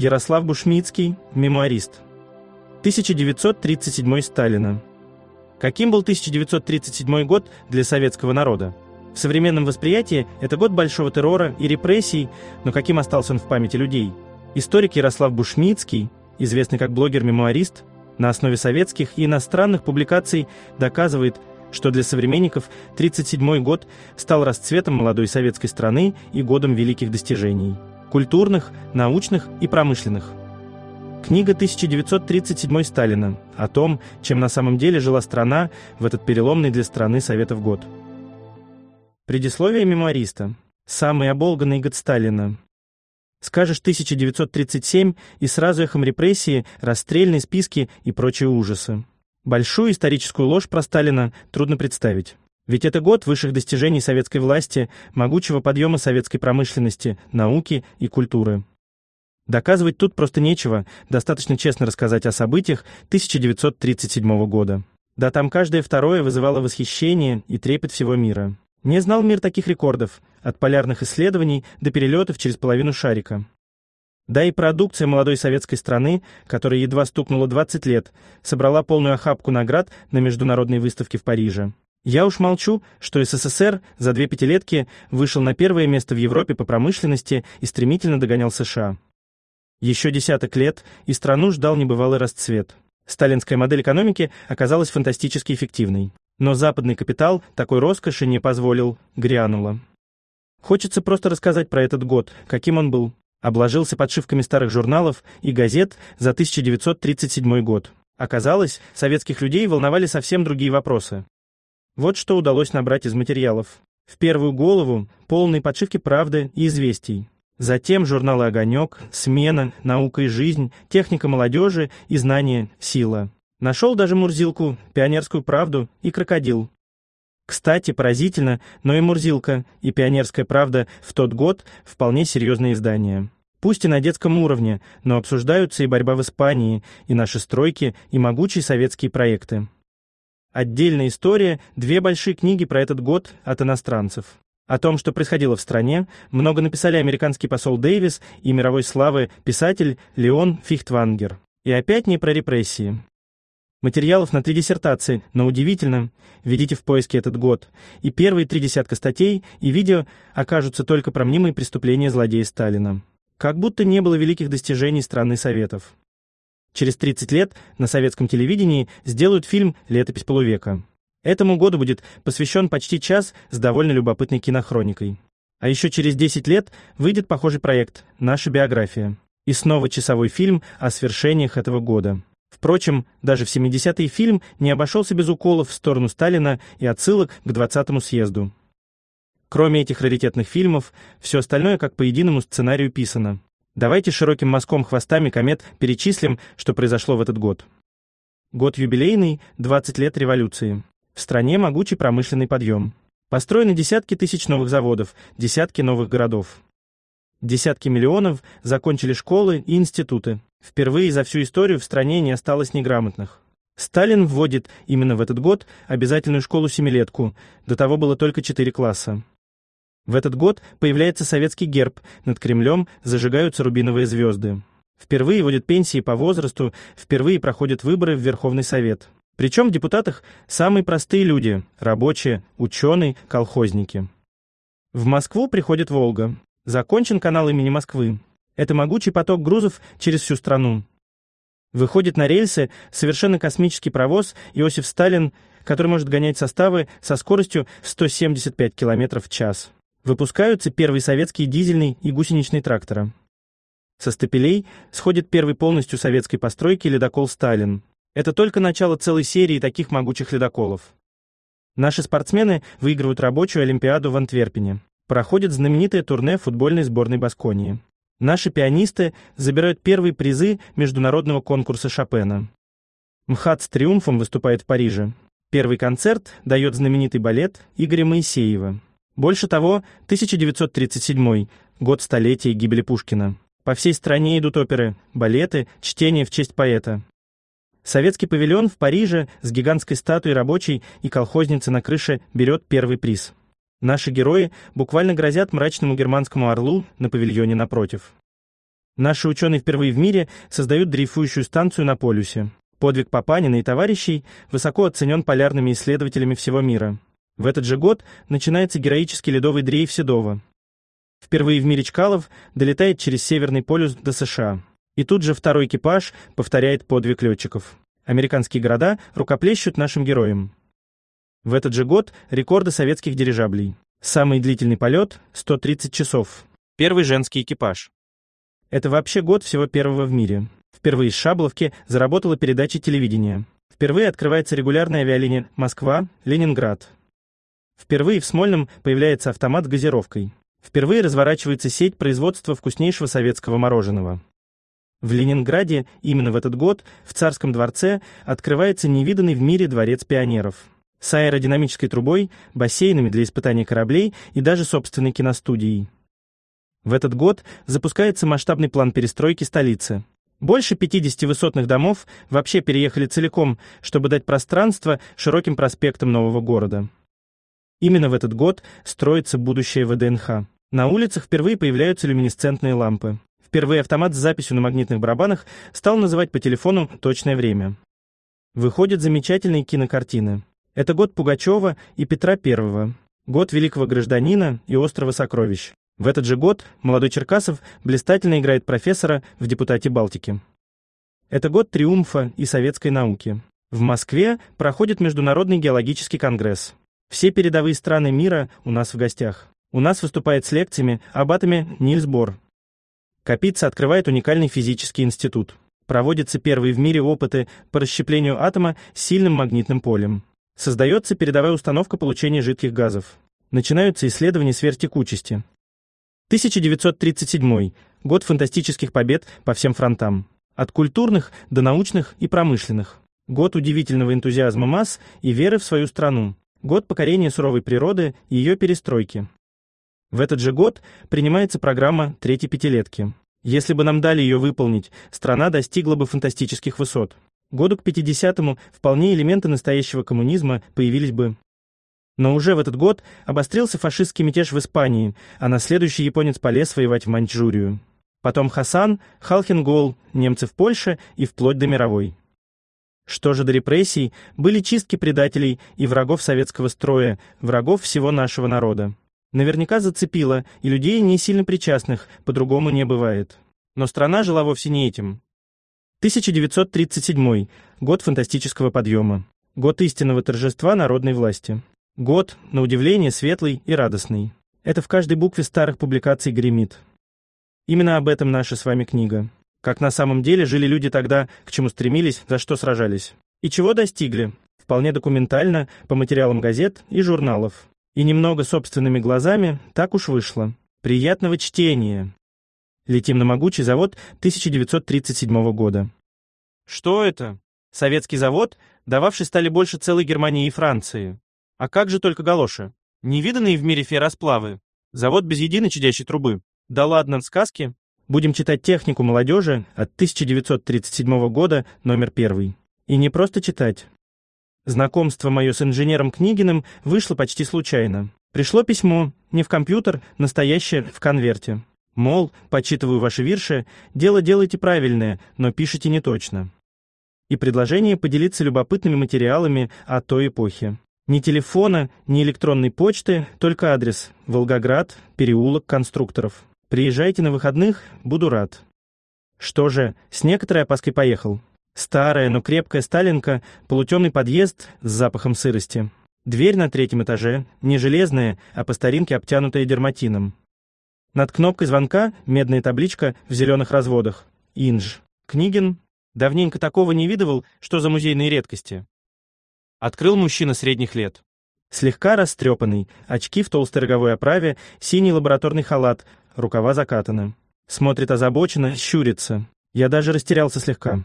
Ярослав Бушмицкий, мемуарист. 1937 Сталина. Каким был 1937 год для советского народа? В современном восприятии это год большого террора и репрессий, но каким остался он в памяти людей? Историк Ярослав Бушмицкий, известный как блогер-мемуарист, на основе советских и иностранных публикаций доказывает, что для современников 1937 год стал расцветом молодой советской страны и годом великих достижений культурных, научных и промышленных. Книга 1937 Сталина о том, чем на самом деле жила страна в этот переломный для страны Советов год. Предисловие мемуариста. Самый оболганный год Сталина. Скажешь 1937 и сразу эхом репрессии, расстрельные списки и прочие ужасы. Большую историческую ложь про Сталина трудно представить. Ведь это год высших достижений советской власти, могучего подъема советской промышленности, науки и культуры. Доказывать тут просто нечего, достаточно честно рассказать о событиях 1937 года. Да там каждое второе вызывало восхищение и трепет всего мира. Не знал мир таких рекордов, от полярных исследований до перелетов через половину шарика. Да и продукция молодой советской страны, которая едва стукнула 20 лет, собрала полную охапку наград на международной выставке в Париже. Я уж молчу, что СССР за две пятилетки вышел на первое место в Европе по промышленности и стремительно догонял США. Еще десяток лет и страну ждал небывалый расцвет. Сталинская модель экономики оказалась фантастически эффективной. Но западный капитал такой роскоши не позволил, грянуло. Хочется просто рассказать про этот год, каким он был. Обложился подшивками старых журналов и газет за 1937 год. Оказалось, советских людей волновали совсем другие вопросы. Вот что удалось набрать из материалов. В первую голову полные подшивки правды и известий. Затем журналы «Огонек», «Смена», «Наука и жизнь», «Техника молодежи» и «Знание. Сила». Нашел даже Мурзилку, «Пионерскую правду» и «Крокодил». Кстати, поразительно, но и «Мурзилка», и «Пионерская правда» в тот год вполне серьезные издания. Пусть и на детском уровне, но обсуждаются и борьба в Испании, и наши стройки, и могучие советские проекты. Отдельная история, две большие книги про этот год от иностранцев. О том, что происходило в стране, много написали американский посол Дэвис и мировой славы писатель Леон Фихтвангер. И опять не про репрессии. Материалов на три диссертации, но удивительно, введите в поиске этот год, и первые три десятка статей и видео окажутся только про мнимые преступления злодея Сталина. Как будто не было великих достижений страны Советов. Через 30 лет на советском телевидении сделают фильм «Летопись полувека». Этому году будет посвящен почти час с довольно любопытной кинохроникой. А еще через 10 лет выйдет похожий проект «Наша биография». И снова часовой фильм о свершениях этого года. Впрочем, даже в 70-е фильм не обошелся без уколов в сторону Сталина и отсылок к 20-му съезду. Кроме этих раритетных фильмов, все остальное как по единому сценарию писано. Давайте широким мазком хвостами комет перечислим, что произошло в этот год. Год юбилейный, 20 лет революции. В стране могучий промышленный подъем. Построены десятки тысяч новых заводов, десятки новых городов. Десятки миллионов закончили школы и институты. Впервые за всю историю в стране не осталось неграмотных. Сталин вводит именно в этот год обязательную школу-семилетку, до того было только четыре класса. В этот год появляется советский герб, над Кремлем зажигаются рубиновые звезды. Впервые вводят пенсии по возрасту, впервые проходят выборы в Верховный Совет. Причем в депутатах самые простые люди – рабочие, ученые, колхозники. В Москву приходит «Волга». Закончен канал имени Москвы. Это могучий поток грузов через всю страну. Выходит на рельсы совершенно космический провоз Иосиф Сталин, который может гонять составы со скоростью 175 км в час. Выпускаются первые советские дизельные и гусеничные тракторы. Со стапелей сходит первый полностью советской постройки ледокол «Сталин». Это только начало целой серии таких могучих ледоколов. Наши спортсмены выигрывают рабочую Олимпиаду в Антверпене. Проходит знаменитое турне футбольной сборной Басконии. Наши пианисты забирают первые призы международного конкурса Шопена. МХАТ с триумфом выступает в Париже. Первый концерт дает знаменитый балет Игоря Моисеева. Больше того, 1937 год столетия гибели Пушкина. По всей стране идут оперы, балеты, чтения в честь поэта. Советский павильон в Париже с гигантской статуей рабочей и колхозницы на крыше берет первый приз. Наши герои буквально грозят мрачному германскому орлу на павильоне напротив. Наши ученые впервые в мире создают дрейфующую станцию на полюсе. Подвиг Папанина и товарищей высоко оценен полярными исследователями всего мира. В этот же год начинается героический ледовый дрейф Седова. Впервые в мире Чкалов долетает через Северный полюс до США. И тут же второй экипаж повторяет подвиг летчиков. Американские города рукоплещут нашим героям. В этот же год рекорды советских дирижаблей. Самый длительный полет — 130 часов. Первый женский экипаж. Это вообще год всего первого в мире. Впервые из Шабловки заработала передача телевидения. Впервые открывается регулярная авиалиния Москва-Ленинград. Впервые в Смольном появляется автомат с газировкой. Впервые разворачивается сеть производства вкуснейшего советского мороженого. В Ленинграде именно в этот год в Царском дворце открывается невиданный в мире дворец пионеров. С аэродинамической трубой, бассейнами для испытаний кораблей и даже собственной киностудией. В этот год запускается масштабный план перестройки столицы. Больше 50 высотных домов вообще переехали целиком, чтобы дать пространство широким проспектам нового города. Именно в этот год строится будущее ВДНХ. На улицах впервые появляются люминесцентные лампы. Впервые автомат с записью на магнитных барабанах стал называть по телефону точное время. Выходят замечательные кинокартины. Это год Пугачева и Петра Первого. год великого гражданина и острова сокровищ. В этот же год молодой Черкасов блистательно играет профессора в «Депутате Балтики». Это год триумфа и советской науки. В Москве проходит Международный геологический конгресс. Все передовые страны мира у нас в гостях. У нас выступает с лекциями об атоме Нильс Бор. Капица открывает уникальный физический институт. Проводятся первые в мире опыты по расщеплению атома с сильным магнитным полем. Создается передовая установка получения жидких газов. Начинаются исследования сверхтекучести. 1937 год фантастических побед по всем фронтам. От культурных до научных и промышленных. Год удивительного энтузиазма масс и веры в свою страну год покорения суровой природы и ее перестройки. В этот же год принимается программа третьей пятилетки. Если бы нам дали ее выполнить, страна достигла бы фантастических высот. Году к 50-му вполне элементы настоящего коммунизма появились бы. Но уже в этот год обострился фашистский мятеж в Испании, а на следующий японец полез воевать в Маньчжурию. Потом Хасан, Халхенгол, немцы в Польше и вплоть до мировой. Что же до репрессий, были чистки предателей и врагов советского строя, врагов всего нашего народа. Наверняка зацепило, и людей не сильно причастных, по-другому не бывает. Но страна жила вовсе не этим. 1937 год фантастического подъема. Год истинного торжества народной власти. Год, на удивление, светлый и радостный. Это в каждой букве старых публикаций гремит. Именно об этом наша с вами книга. Как на самом деле жили люди тогда, к чему стремились, за что сражались. И чего достигли? Вполне документально, по материалам газет и журналов. И немного собственными глазами так уж вышло. Приятного чтения! Летим на могучий завод 1937 года. Что это? Советский завод, дававший стали больше целой Германии и Франции. А как же только галоши? Невиданные в мире ферросплавы. Завод без единой чадящей трубы. Да ладно, сказки. Будем читать технику молодежи от 1937 года, номер первый. И не просто читать. Знакомство мое с инженером Книгиным вышло почти случайно. Пришло письмо, не в компьютер, настоящее в конверте. Мол, почитываю ваши вирши, дело делайте правильное, но пишите не точно. И предложение поделиться любопытными материалами о той эпохе. Ни телефона, ни электронной почты, только адрес – Волгоград, переулок конструкторов. Приезжайте на выходных, буду рад. Что же, с некоторой опаской поехал. Старая, но крепкая сталинка, полутемный подъезд с запахом сырости. Дверь на третьем этаже, не железная, а по старинке обтянутая дерматином. Над кнопкой звонка медная табличка в зеленых разводах. Инж. Книгин давненько такого не видывал, что за музейные редкости. Открыл мужчина средних лет. Слегка растрепанный, очки в толстой роговой оправе, синий лабораторный халат, рукава закатаны. Смотрит озабоченно, щурится. Я даже растерялся слегка.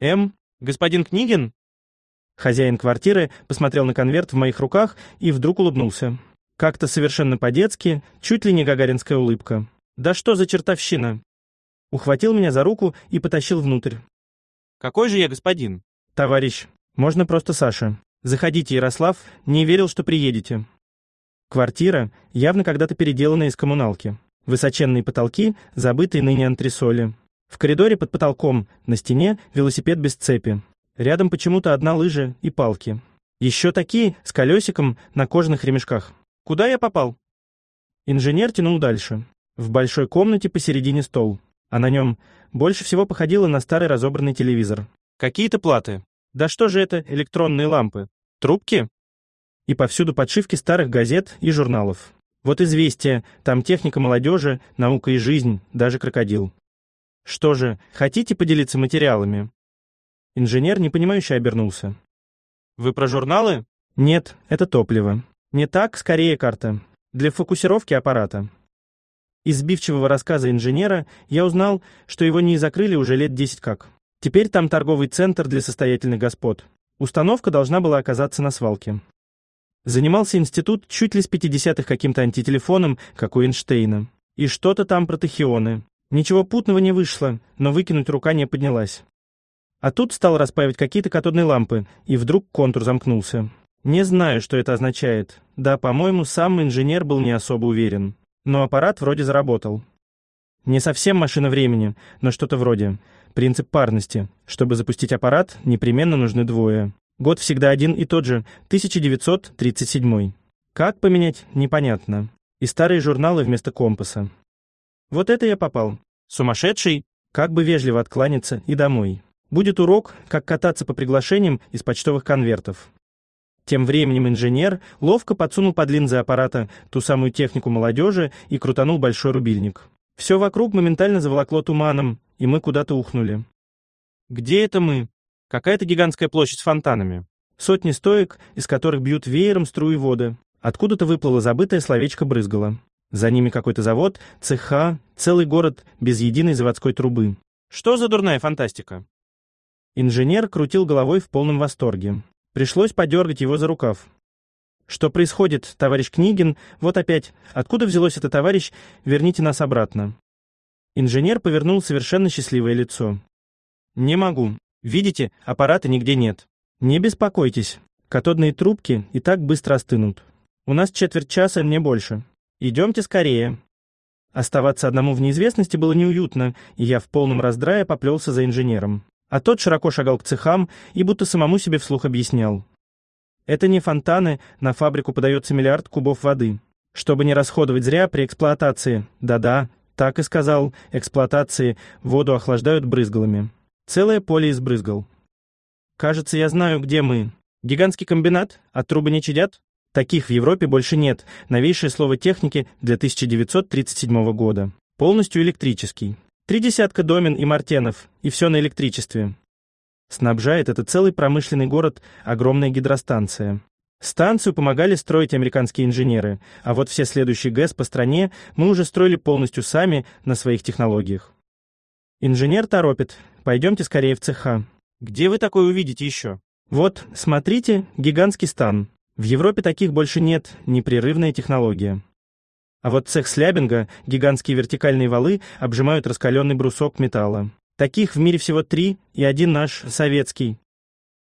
«М? Господин Книгин?» Хозяин квартиры посмотрел на конверт в моих руках и вдруг улыбнулся. Как-то совершенно по-детски, чуть ли не гагаринская улыбка. «Да что за чертовщина?» Ухватил меня за руку и потащил внутрь. «Какой же я господин?» «Товарищ, можно просто Саша. Заходите, Ярослав, не верил, что приедете». Квартира явно когда-то переделана из коммуналки высоченные потолки, забытые ныне антресоли. В коридоре под потолком, на стене, велосипед без цепи. Рядом почему-то одна лыжа и палки. Еще такие, с колесиком, на кожаных ремешках. Куда я попал? Инженер тянул дальше. В большой комнате посередине стол. А на нем больше всего походило на старый разобранный телевизор. Какие-то платы. Да что же это электронные лампы? Трубки? И повсюду подшивки старых газет и журналов. Вот «Известия», там техника молодежи, наука и жизнь, даже крокодил. Что же, хотите поделиться материалами? Инженер, непонимающе, обернулся. Вы про журналы? Нет, это топливо. Не так, скорее карта. Для фокусировки аппарата. Из сбивчивого рассказа инженера я узнал, что его не закрыли уже лет 10 как. Теперь там торговый центр для состоятельных господ. Установка должна была оказаться на свалке. Занимался институт чуть ли с 50-х каким-то антителефоном, как у Эйнштейна. И что-то там про тахионы. Ничего путного не вышло, но выкинуть рука не поднялась. А тут стал распаивать какие-то катодные лампы, и вдруг контур замкнулся. Не знаю, что это означает. Да, по-моему, сам инженер был не особо уверен. Но аппарат вроде заработал. Не совсем машина времени, но что-то вроде. Принцип парности. Чтобы запустить аппарат, непременно нужны двое. Год всегда один и тот же, 1937. Как поменять, непонятно. И старые журналы вместо компаса. Вот это я попал. Сумасшедший? Как бы вежливо откланяться и домой. Будет урок, как кататься по приглашениям из почтовых конвертов. Тем временем инженер ловко подсунул под линзы аппарата ту самую технику молодежи и крутанул большой рубильник. Все вокруг моментально заволокло туманом, и мы куда-то ухнули. «Где это мы?» Какая-то гигантская площадь с фонтанами. Сотни стоек, из которых бьют веером струи воды. Откуда-то выплыло забытое словечко брызгало. За ними какой-то завод, цеха, целый город без единой заводской трубы. Что за дурная фантастика? Инженер крутил головой в полном восторге. Пришлось подергать его за рукав. Что происходит, товарищ Книгин? Вот опять. Откуда взялось это товарищ? Верните нас обратно. Инженер повернул совершенно счастливое лицо. Не могу. Видите, аппарата нигде нет. Не беспокойтесь, катодные трубки и так быстро остынут. У нас четверть часа, не больше. Идемте скорее. Оставаться одному в неизвестности было неуютно, и я в полном раздрае поплелся за инженером. А тот широко шагал к цехам и будто самому себе вслух объяснял. Это не фонтаны, на фабрику подается миллиард кубов воды. Чтобы не расходовать зря при эксплуатации. Да-да, так и сказал, эксплуатации воду охлаждают брызгалами. Целое поле избрызгал. «Кажется, я знаю, где мы. Гигантский комбинат? От а трубы не чадят?» Таких в Европе больше нет. Новейшее слово техники для 1937 года. Полностью электрический. Три десятка домен и мартенов, и все на электричестве. Снабжает это целый промышленный город огромная гидростанция. Станцию помогали строить американские инженеры, а вот все следующие ГЭС по стране мы уже строили полностью сами на своих технологиях. Инженер торопит, Пойдемте скорее в цеха. Где вы такое увидите еще? Вот, смотрите, гигантский стан. В Европе таких больше нет, непрерывная технология. А вот цех слябинга, гигантские вертикальные валы, обжимают раскаленный брусок металла. Таких в мире всего три, и один наш, советский.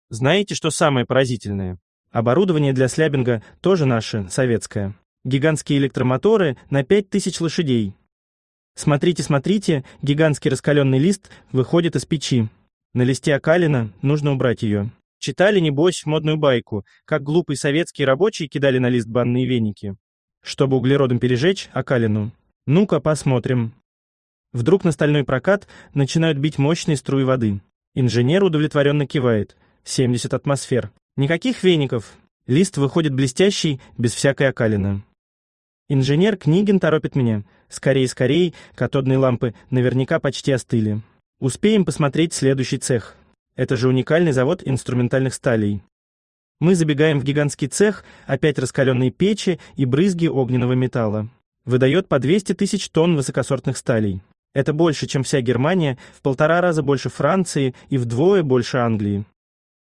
Знаете, что самое поразительное? Оборудование для слябинга тоже наше, советское. Гигантские электромоторы на 5000 лошадей. Смотрите, смотрите, гигантский раскаленный лист выходит из печи. На листе окалина нужно убрать ее. Читали, небось, модную байку, как глупые советские рабочие кидали на лист банные веники, чтобы углеродом пережечь окалину. Ну-ка, посмотрим. Вдруг на стальной прокат начинают бить мощные струи воды. Инженер удовлетворенно кивает. 70 атмосфер. Никаких веников. Лист выходит блестящий, без всякой окалины. Инженер Книгин торопит меня. Скорей, скорей, катодные лампы наверняка почти остыли. Успеем посмотреть следующий цех. Это же уникальный завод инструментальных сталей. Мы забегаем в гигантский цех, опять раскаленные печи и брызги огненного металла. Выдает по 200 тысяч тонн высокосортных сталей. Это больше, чем вся Германия, в полтора раза больше Франции и вдвое больше Англии.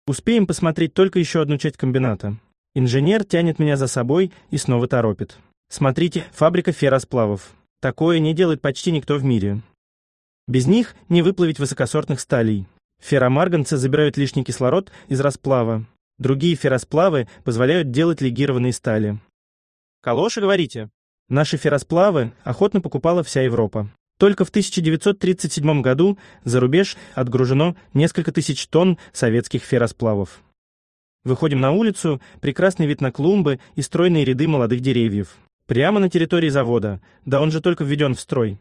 Успеем посмотреть только еще одну часть комбината. Инженер тянет меня за собой и снова торопит. Смотрите, фабрика ферросплавов. Такое не делает почти никто в мире. Без них не выплавить высокосортных сталей. Ферромарганцы забирают лишний кислород из расплава. Другие ферросплавы позволяют делать легированные стали. Калоши, говорите? Наши ферросплавы охотно покупала вся Европа. Только в 1937 году за рубеж отгружено несколько тысяч тонн советских ферросплавов. Выходим на улицу, прекрасный вид на клумбы и стройные ряды молодых деревьев. Прямо на территории завода, да он же только введен в строй.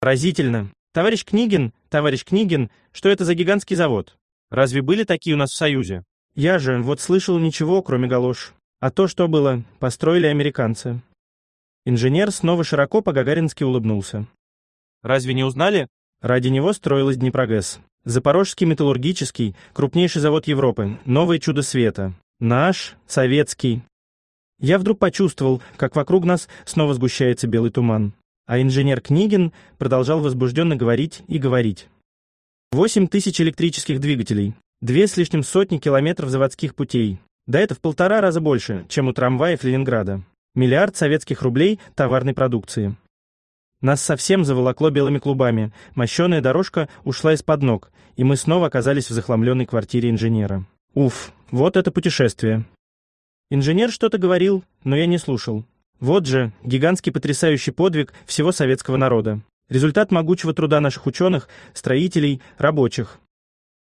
Поразительно. Товарищ Книгин, товарищ Книгин, что это за гигантский завод? Разве были такие у нас в Союзе? Я же вот слышал ничего, кроме галош. А то, что было, построили американцы. Инженер снова широко по-гагарински улыбнулся. Разве не узнали? Ради него строилась Днепрогэс. Запорожский металлургический, крупнейший завод Европы, новое чудо света. Наш, советский, я вдруг почувствовал, как вокруг нас снова сгущается белый туман. А инженер Книгин продолжал возбужденно говорить и говорить. Восемь тысяч электрических двигателей, две с лишним сотни километров заводских путей. Да это в полтора раза больше, чем у трамваев Ленинграда. Миллиард советских рублей товарной продукции. Нас совсем заволокло белыми клубами, мощеная дорожка ушла из-под ног, и мы снова оказались в захламленной квартире инженера. Уф, вот это путешествие. Инженер что-то говорил, но я не слушал. Вот же, гигантский потрясающий подвиг всего советского народа. Результат могучего труда наших ученых, строителей, рабочих.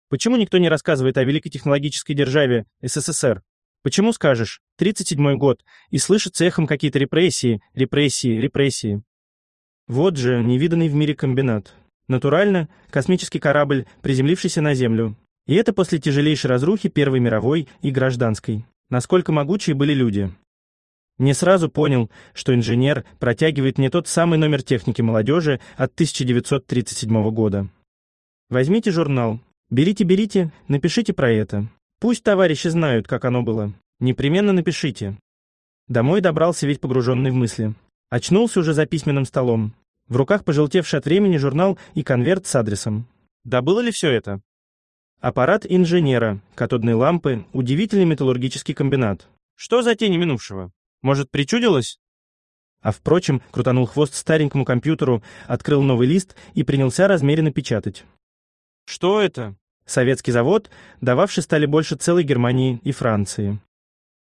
Почему никто не рассказывает о великой технологической державе СССР? Почему скажешь «37-й год» и слышится эхом какие-то репрессии, репрессии, репрессии? Вот же невиданный в мире комбинат. Натурально, космический корабль, приземлившийся на Землю. И это после тяжелейшей разрухи Первой мировой и гражданской насколько могучие были люди. Не сразу понял, что инженер протягивает мне тот самый номер техники молодежи от 1937 года. Возьмите журнал, берите, берите, напишите про это. Пусть товарищи знают, как оно было. Непременно напишите. Домой добрался ведь погруженный в мысли. Очнулся уже за письменным столом. В руках пожелтевший от времени журнал и конверт с адресом. Да было ли все это? Аппарат инженера, катодные лампы, удивительный металлургический комбинат. Что за тени минувшего? Может, причудилось? А впрочем, крутанул хвост старенькому компьютеру, открыл новый лист и принялся размеренно печатать. Что это? Советский завод, дававший стали больше целой Германии и Франции.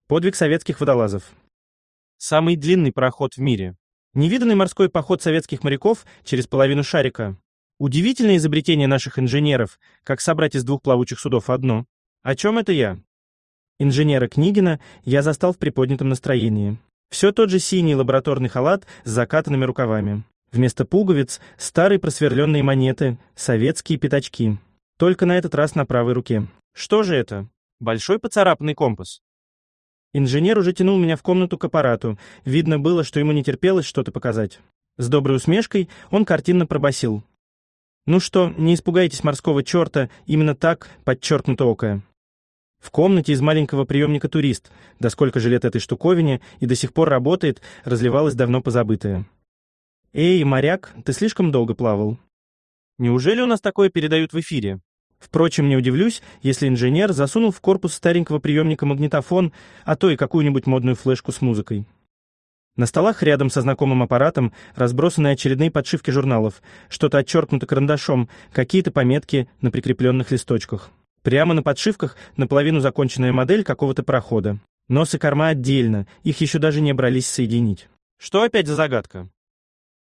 Подвиг советских водолазов. Самый длинный проход в мире. Невиданный морской поход советских моряков через половину шарика. Удивительное изобретение наших инженеров, как собрать из двух плавучих судов одно. О чем это я? Инженера Книгина я застал в приподнятом настроении. Все тот же синий лабораторный халат с закатанными рукавами. Вместо пуговиц старые просверленные монеты, советские пятачки. Только на этот раз на правой руке. Что же это? Большой поцарапанный компас. Инженер уже тянул меня в комнату к аппарату. Видно было, что ему не терпелось что-то показать. С доброй усмешкой он картинно пробасил: ну что, не испугайтесь морского черта, именно так подчеркнуто окая. В комнате из маленького приемника турист, да сколько же лет этой штуковине и до сих пор работает, разливалось давно позабытое. «Эй, моряк, ты слишком долго плавал». Неужели у нас такое передают в эфире? Впрочем, не удивлюсь, если инженер засунул в корпус старенького приемника магнитофон, а то и какую-нибудь модную флешку с музыкой. На столах рядом со знакомым аппаратом разбросаны очередные подшивки журналов, что-то отчеркнуто карандашом, какие-то пометки на прикрепленных листочках. Прямо на подшивках наполовину законченная модель какого-то прохода. Нос и корма отдельно, их еще даже не брались соединить. Что опять за загадка?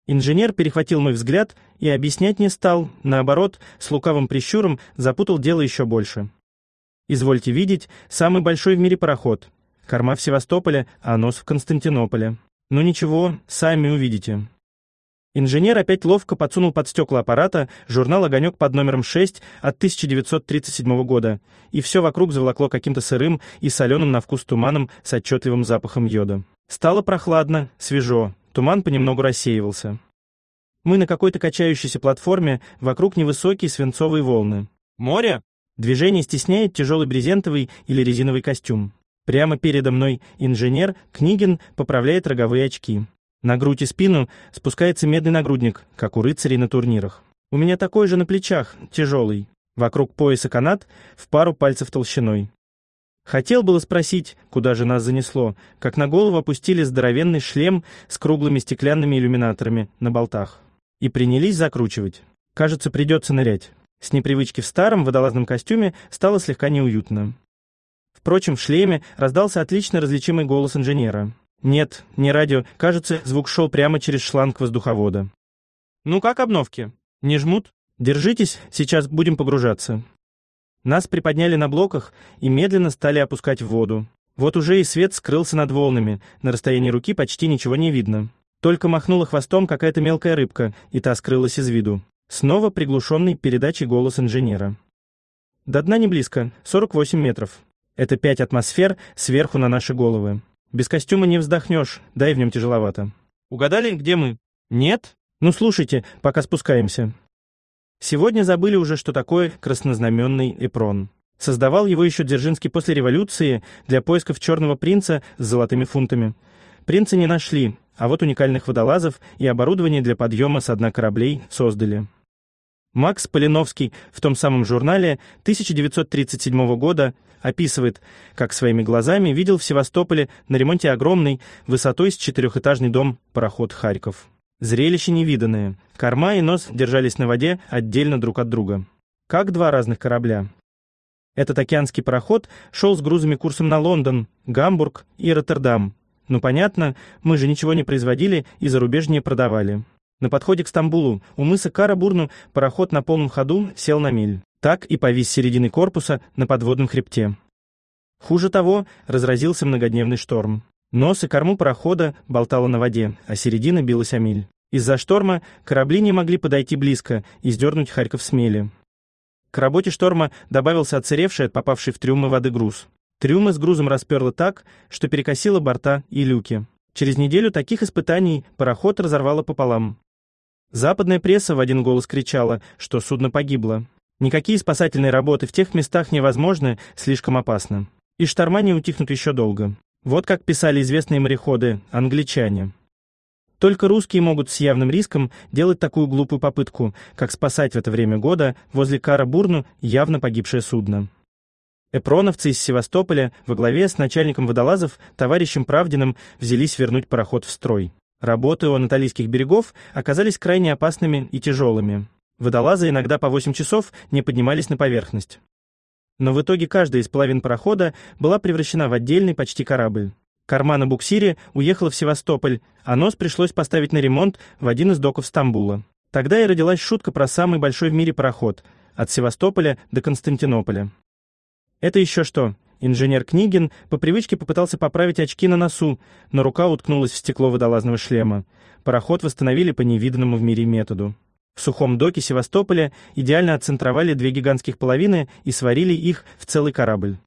Инженер перехватил мой взгляд и объяснять не стал, наоборот, с лукавым прищуром запутал дело еще больше. Извольте видеть, самый большой в мире пароход. Корма в Севастополе, а нос в Константинополе. «Ну ничего, сами увидите». Инженер опять ловко подсунул под стекла аппарата журнал «Огонек» под номером 6 от 1937 года, и все вокруг заволокло каким-то сырым и соленым на вкус туманом с отчетливым запахом йода. Стало прохладно, свежо, туман понемногу рассеивался. Мы на какой-то качающейся платформе, вокруг невысокие свинцовые волны. «Море?» Движение стесняет тяжелый брезентовый или резиновый костюм. Прямо передо мной инженер Книгин поправляет роговые очки. На грудь и спину спускается медный нагрудник, как у рыцарей на турнирах. У меня такой же на плечах, тяжелый. Вокруг пояса канат в пару пальцев толщиной. Хотел было спросить, куда же нас занесло, как на голову опустили здоровенный шлем с круглыми стеклянными иллюминаторами на болтах. И принялись закручивать. Кажется, придется нырять. С непривычки в старом водолазном костюме стало слегка неуютно. Впрочем, в шлеме раздался отлично различимый голос инженера. Нет, не радио. Кажется, звук шел прямо через шланг воздуховода. «Ну как обновки? Не жмут? Держитесь, сейчас будем погружаться». Нас приподняли на блоках и медленно стали опускать в воду. Вот уже и свет скрылся над волнами, на расстоянии руки почти ничего не видно. Только махнула хвостом какая-то мелкая рыбка, и та скрылась из виду. Снова приглушенный передачей голос инженера. До дна не близко, 48 метров. Это пять атмосфер сверху на наши головы. Без костюма не вздохнешь, да и в нем тяжеловато. Угадали, где мы? Нет? Ну слушайте, пока спускаемся. Сегодня забыли уже, что такое краснознаменный эпрон. Создавал его еще Дзержинский после революции для поисков черного принца с золотыми фунтами. Принца не нашли, а вот уникальных водолазов и оборудование для подъема с дна кораблей создали. Макс Полиновский в том самом журнале 1937 года Описывает, как своими глазами видел в Севастополе на ремонте огромный, высотой с четырехэтажный дом пароход «Харьков». Зрелище невиданное. Корма и нос держались на воде отдельно друг от друга. Как два разных корабля. Этот океанский пароход шел с грузами курсом на Лондон, Гамбург и Роттердам. Ну понятно, мы же ничего не производили и зарубежнее продавали. На подходе к Стамбулу у мыса Карабурну пароход на полном ходу сел на мель так и повис середины корпуса на подводном хребте. Хуже того, разразился многодневный шторм. Нос и корму парохода болтало на воде, а середина билась о миль. Из-за шторма корабли не могли подойти близко и сдернуть Харьков смели. К работе шторма добавился отсыревший от попавшей в трюмы воды груз. Трюмы с грузом расперло так, что перекосило борта и люки. Через неделю таких испытаний пароход разорвало пополам. Западная пресса в один голос кричала, что судно погибло. Никакие спасательные работы в тех местах невозможны, слишком опасно. И шторма не утихнут еще долго. Вот как писали известные мореходы, англичане. Только русские могут с явным риском делать такую глупую попытку, как спасать в это время года возле Карабурну явно погибшее судно. Эпроновцы из Севастополя во главе с начальником водолазов, товарищем Правдиным, взялись вернуть пароход в строй. Работы у анатолийских берегов оказались крайне опасными и тяжелыми. Водолазы иногда по 8 часов не поднимались на поверхность. Но в итоге каждая из половин парохода была превращена в отдельный почти корабль. Корма на буксире уехала в Севастополь, а нос пришлось поставить на ремонт в один из доков Стамбула. Тогда и родилась шутка про самый большой в мире пароход – от Севастополя до Константинополя. Это еще что? Инженер Книгин по привычке попытался поправить очки на носу, но рука уткнулась в стекло водолазного шлема. Пароход восстановили по невиданному в мире методу. В сухом доке Севастополя идеально отцентровали две гигантских половины и сварили их в целый корабль.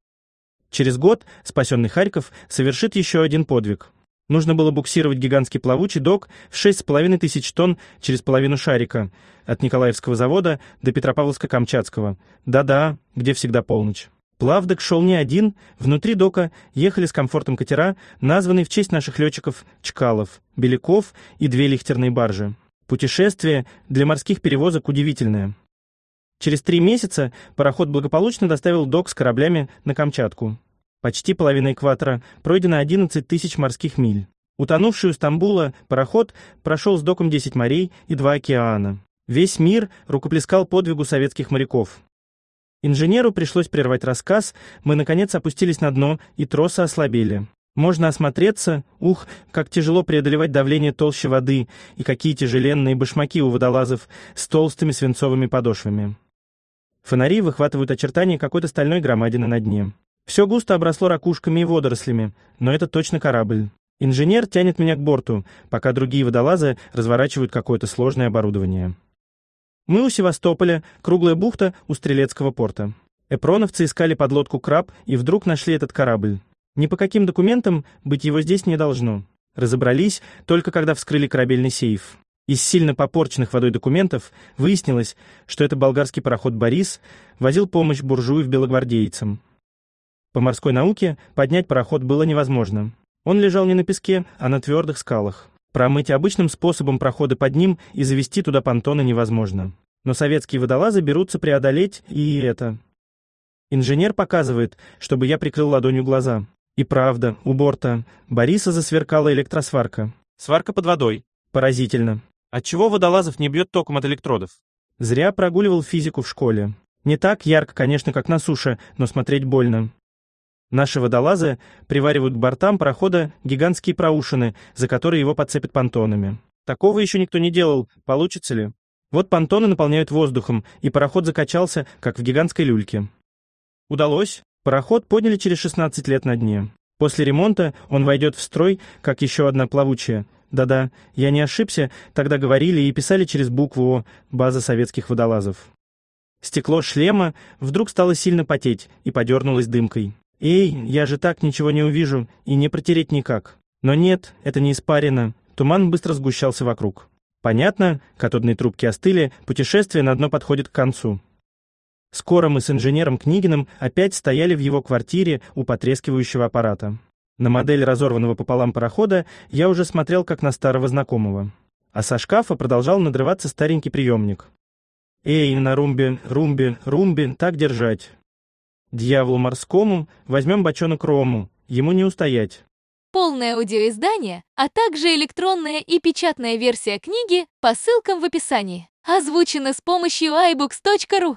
Через год спасенный Харьков совершит еще один подвиг. Нужно было буксировать гигантский плавучий док в 6,5 тысяч тонн через половину шарика от Николаевского завода до Петропавловска-Камчатского. Да-да, где всегда полночь. Плавдок шел не один, внутри дока ехали с комфортом катера, названные в честь наших летчиков Чкалов, Беляков и две лихтерные баржи. Путешествие для морских перевозок удивительное. Через три месяца пароход благополучно доставил док с кораблями на Камчатку. Почти половина экватора пройдено 11 тысяч морских миль. Утонувший у Стамбула пароход прошел с доком 10 морей и два океана. Весь мир рукоплескал подвигу советских моряков. Инженеру пришлось прервать рассказ, мы, наконец, опустились на дно, и тросы ослабели. Можно осмотреться, ух, как тяжело преодолевать давление толще воды, и какие тяжеленные башмаки у водолазов с толстыми свинцовыми подошвами. Фонари выхватывают очертания какой-то стальной громадины на дне. Все густо обросло ракушками и водорослями, но это точно корабль. Инженер тянет меня к борту, пока другие водолазы разворачивают какое-то сложное оборудование. Мы у Севастополя, круглая бухта у Стрелецкого порта. Эпроновцы искали подлодку «Краб» и вдруг нашли этот корабль. Ни по каким документам быть его здесь не должно. Разобрались только когда вскрыли корабельный сейф. Из сильно попорченных водой документов выяснилось, что это болгарский пароход «Борис» возил помощь буржуев белогвардейцам. По морской науке поднять пароход было невозможно. Он лежал не на песке, а на твердых скалах. Промыть обычным способом проходы под ним и завести туда понтоны невозможно. Но советские водолазы берутся преодолеть и это. Инженер показывает, чтобы я прикрыл ладонью глаза. И правда, у борта Бориса засверкала электросварка. Сварка под водой. Поразительно. Отчего водолазов не бьет током от электродов? Зря прогуливал физику в школе. Не так ярко, конечно, как на суше, но смотреть больно. Наши водолазы приваривают к бортам парохода гигантские проушины, за которые его подцепят понтонами. Такого еще никто не делал, получится ли? Вот понтоны наполняют воздухом, и пароход закачался, как в гигантской люльке. Удалось? Пароход подняли через 16 лет на дне. После ремонта он войдет в строй, как еще одна плавучая. Да-да, я не ошибся, тогда говорили и писали через букву «О» база советских водолазов. Стекло шлема вдруг стало сильно потеть и подернулось дымкой. «Эй, я же так ничего не увижу и не протереть никак». Но нет, это не испарено. Туман быстро сгущался вокруг. Понятно, катодные трубки остыли, путешествие на дно подходит к концу. Скоро мы с инженером Книгиным опять стояли в его квартире у потрескивающего аппарата. На модель разорванного пополам парохода я уже смотрел как на старого знакомого. А со шкафа продолжал надрываться старенький приемник. «Эй, на румбе, румбе, румбе, так держать!» «Дьяволу морскому возьмем бочонок рому, ему не устоять!» Полное аудиоиздание, а также электронная и печатная версия книги по ссылкам в описании. Озвучено с помощью iBooks.ru